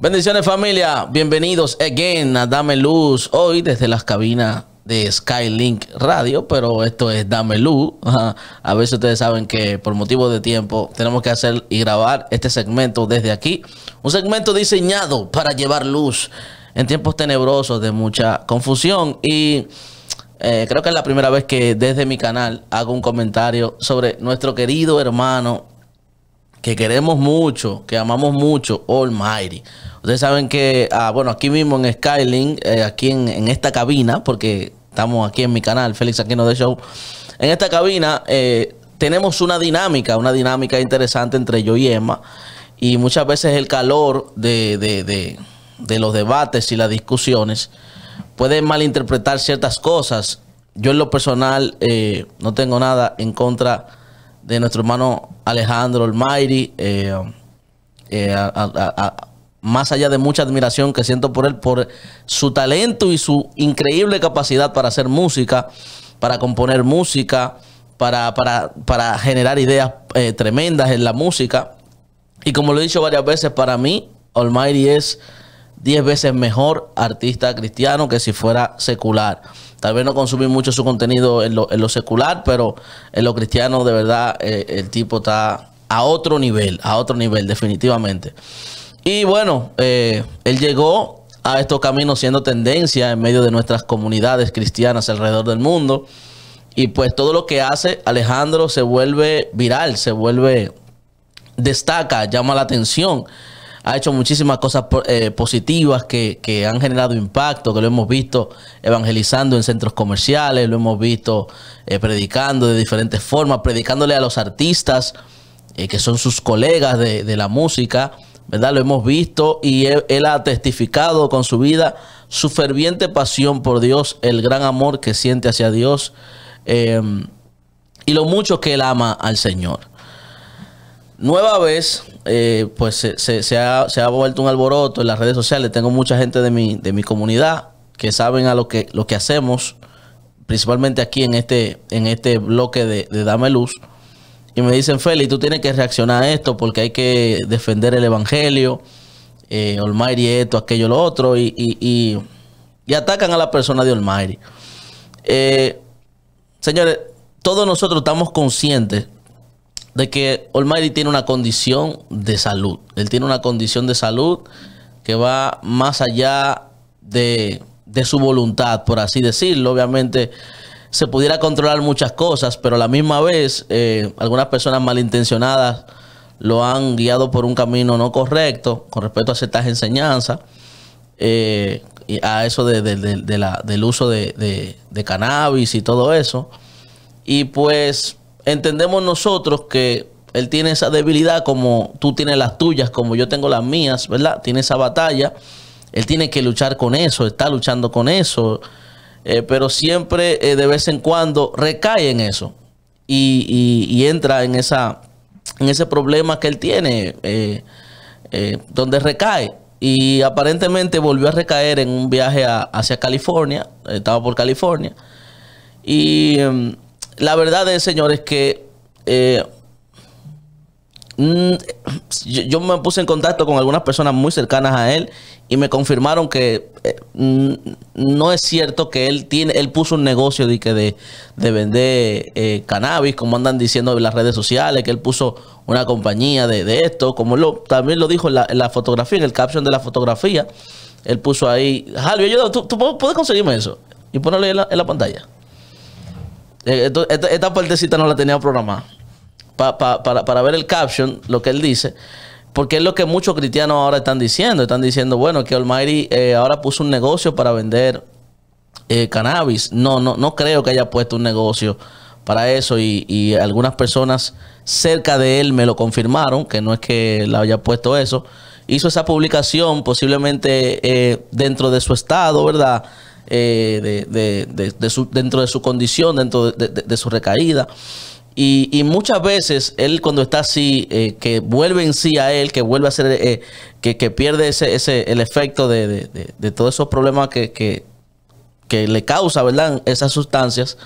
Bendiciones familia, bienvenidos again a Dame Luz, hoy desde las cabinas de Skylink Radio, pero esto es Dame Luz. A veces ustedes saben que por motivo de tiempo tenemos que hacer y grabar este segmento desde aquí, un segmento diseñado para llevar luz en tiempos tenebrosos de mucha confusión y... Eh, creo que es la primera vez que desde mi canal hago un comentario sobre nuestro querido hermano que queremos mucho, que amamos mucho, Almighty. Ustedes saben que, ah, bueno, aquí mismo en Skylink, eh, aquí en, esta cabina, porque estamos aquí en mi canal, Félix Aquino de Show, en esta cabina eh, tenemos una dinámica, una dinámica interesante entre yo y Emma, y muchas veces el calor de, los debates y las discusiones puede malinterpretar ciertas cosas. Yo en lo personal eh, no tengo nada en contra de nuestro hermano Alejandro Almighty. Eh, eh, más allá de mucha admiración que siento por él, por su talento y su increíble capacidad para hacer música, para componer música, para, para, generar ideas eh, tremendas en la música. Y como lo he dicho varias veces, para mí, Almighty es 10 veces mejor artista cristiano que si fuera secular. Tal vez no consumí mucho su contenido en lo, secular, pero en lo cristiano de verdad eh, el tipo está a otro nivel, a otro nivel definitivamente. Y bueno, eh, él llegó a estos caminos siendo tendencia en medio de nuestras comunidades cristianas alrededor del mundo. Y pues todo lo que hace Alejandro se vuelve viral, se vuelve, destaca, llama la atención ha hecho muchísimas cosas eh, positivas que, han generado impacto, que lo hemos visto evangelizando en centros comerciales, lo hemos visto eh, predicando de diferentes formas, predicándole a los artistas eh, que son sus colegas de, la música, ¿verdad? Lo hemos visto y él, ha testificado con su vida su ferviente pasión por Dios, el gran amor que siente hacia Dios em, y lo mucho que él ama al Señor. Nueva vez, eh, pues se, ha, vuelto un alboroto en las redes sociales. Tengo mucha gente de mi, comunidad que saben a lo que, lo que hacemos, principalmente aquí en este, en este bloque de, Dame Luz. Y me dicen, Feli, tú tienes que reaccionar a esto porque hay que defender el Evangelio, eh, esto, aquello, lo otro, y, atacan a la persona de Almighty. Eh, señores, todos nosotros estamos conscientes de que Almighty tiene una condición de salud. Él tiene una condición de salud que va más allá de, de su voluntad, por así decirlo. Obviamente se pudiera controlar muchas cosas, pero a la misma vez eh, algunas personas malintencionadas lo han guiado por un camino no correcto con respecto a ciertas enseñanzas, eh, y a eso de, de, de, la, del uso de, cannabis y todo eso. Y pues entendemos nosotros que él tiene esa debilidad como tú tienes las tuyas, como yo tengo las mías, ¿verdad? Tiene esa batalla. Él tiene que luchar con eso, está luchando con eso. Eh, pero siempre eh, de vez en cuando recae en eso y, entra en, esa, en ese problema que él tiene, eh, donde recae. Y aparentemente volvió a recaer en un viaje hacia California, estaba por California. Y em, la verdad es, señores, que eh, mm, yo, me puse en contacto con algunas personas muy cercanas a él y me confirmaron que eh, mm, no es cierto que él tiene, él puso un negocio de, de, vender eh, cannabis, como andan diciendo en las redes sociales, que él puso una compañía de, esto, como lo, también lo dijo en la, fotografía, en el caption de la fotografía, él puso ahí, Javier, ¿tú, puedes conseguirme eso y ponerlo en la pantalla. Eh, esta, partecita no la tenía programada. para, ver el caption, lo que él dice. Porque es lo que muchos cristianos ahora están diciendo. Están diciendo, bueno, que Almighty eh, ahora puso un negocio para vender eh, cannabis. No, no, no creo que haya puesto un negocio para eso. Y, algunas personas cerca de él me lo confirmaron, que no es que la haya puesto eso. Hizo esa publicación posiblemente dentro de su estado, ¿verdad? Eh, de, su, dentro de su condición, dentro de, su recaída. Y, muchas veces él cuando está así, eh, que vuelve en sí a él, que vuelve a ser, eh, que, pierde ese, ese, el efecto de, todos esos problemas que, le causa, ¿verdad? Esas sustancias.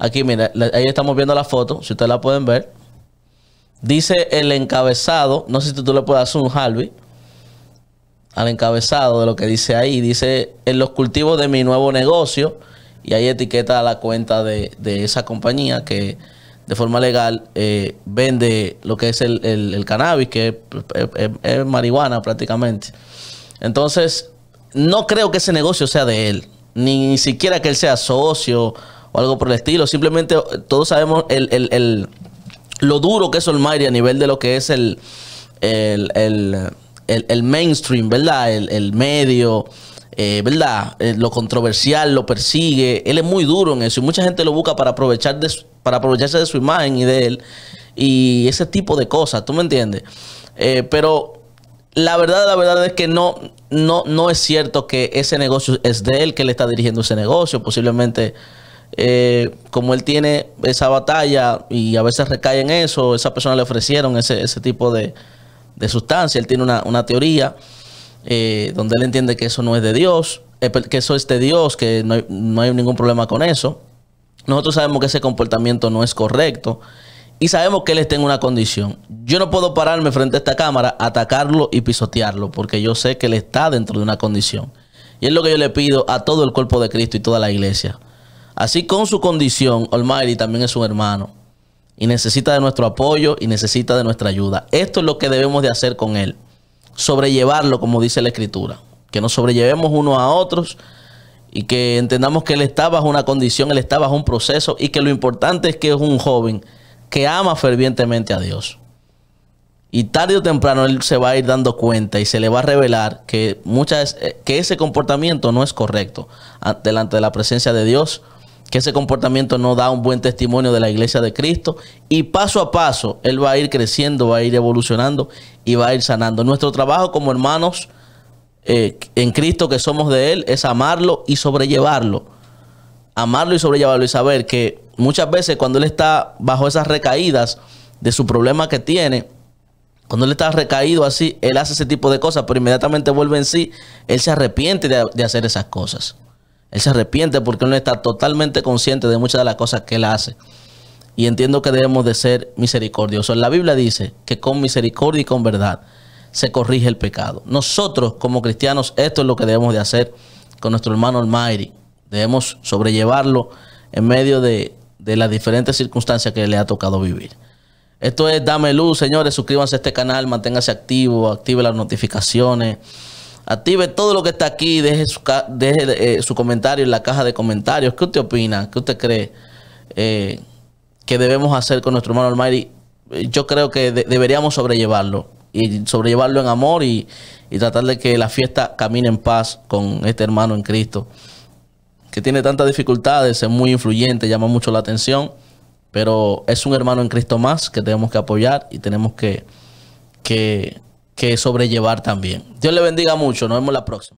Aquí, mira, ahí estamos viendo la foto, si ustedes la pueden ver. Dice el encabezado, no sé si tú le puedes hacer un Harvey al encabezado de lo que dice ahí. Dice, en los cultivos de mi nuevo negocio, y ahí etiqueta la cuenta de, de esa compañía que de forma legal eh, vende lo que es el, cannabis, que es, marihuana prácticamente. Entonces, no creo que ese negocio sea de él, ni, siquiera que él sea socio o algo por el estilo. Simplemente eh, todos sabemos el, el lo duro que es Olmairi a nivel de lo que es el el, el mainstream, ¿verdad? El, medio, eh, ¿verdad? Eh, lo controversial lo persigue. Él es muy duro en eso y mucha gente lo busca para, aprovechar de para aprovecharse de su imagen y de él y ese tipo de cosas, ¿tú me entiendes? Eh, pero la verdad, la verdad es que no, no, no es cierto que ese negocio es de él, que él está dirigiendo ese negocio, posiblemente... como él tiene esa batalla y a veces recae en eso, esa persona le ofrecieron ese, ese tipo de, de sustancia. Él tiene una, teoría eh, donde él entiende que eso no es de Dios, eh, que eso es de Dios, que no hay, no hay ningún problema con eso. Nosotros sabemos que ese comportamiento no es correcto y sabemos que él está en una condición. Yo no puedo pararme frente a esta cámara, atacarlo y pisotearlo, porque yo sé que él está dentro de una condición. Y es lo que yo le pido a todo el cuerpo de Cristo y toda la iglesia. Así con su condición, Almighty también es un hermano y necesita de nuestro apoyo y necesita de nuestra ayuda. Esto es lo que debemos de hacer con él. Sobrellevarlo, como dice la escritura. Que nos sobrellevemos unos a otros y que entendamos que él está bajo una condición, él está bajo un proceso y que lo importante es que es un joven que ama fervientemente a Dios. Y tarde o temprano él se va a ir dando cuenta y se le va a revelar que, muchas, eh, que ese comportamiento no es correcto delante de la presencia de Dios que ese comportamiento no da un buen testimonio de la iglesia de Cristo y paso a paso Él va a ir creciendo, va a ir evolucionando y va a ir sanando. Nuestro trabajo como hermanos eh, en Cristo que somos de Él es amarlo y sobrellevarlo. Amarlo y sobrellevarlo y saber que muchas veces cuando Él está bajo esas recaídas de su problema que tiene, cuando él está recaído así, él hace ese tipo de cosas, pero inmediatamente vuelve en sí, él se arrepiente de, de hacer esas cosas. Él se arrepiente porque no está totalmente consciente de muchas de las cosas que él hace. Y entiendo que debemos de ser misericordiosos. La Biblia dice que con misericordia y con verdad se corrige el pecado. Nosotros como cristianos esto es lo que debemos de hacer con nuestro hermano Almairi. Debemos sobrellevarlo en medio de, de las diferentes circunstancias que le ha tocado vivir. Esto es Dame Luz, señores. Suscríbanse a este canal, manténgase activo, active las notificaciones. Active todo lo que está aquí, deje su, eh, su comentario en la caja de comentarios. ¿Qué usted opina? ¿Qué usted cree eh, que debemos hacer con nuestro hermano Almighty? Eh, yo creo que deberíamos sobrellevarlo y sobrellevarlo en amor y, tratar de que la fiesta camine en paz con este hermano en Cristo, que tiene tantas dificultades, es muy influyente, llama mucho la atención, pero es un hermano en Cristo más que tenemos que apoyar y tenemos que, que que sobrellevar también. Dios le bendiga mucho. Nos vemos la próxima.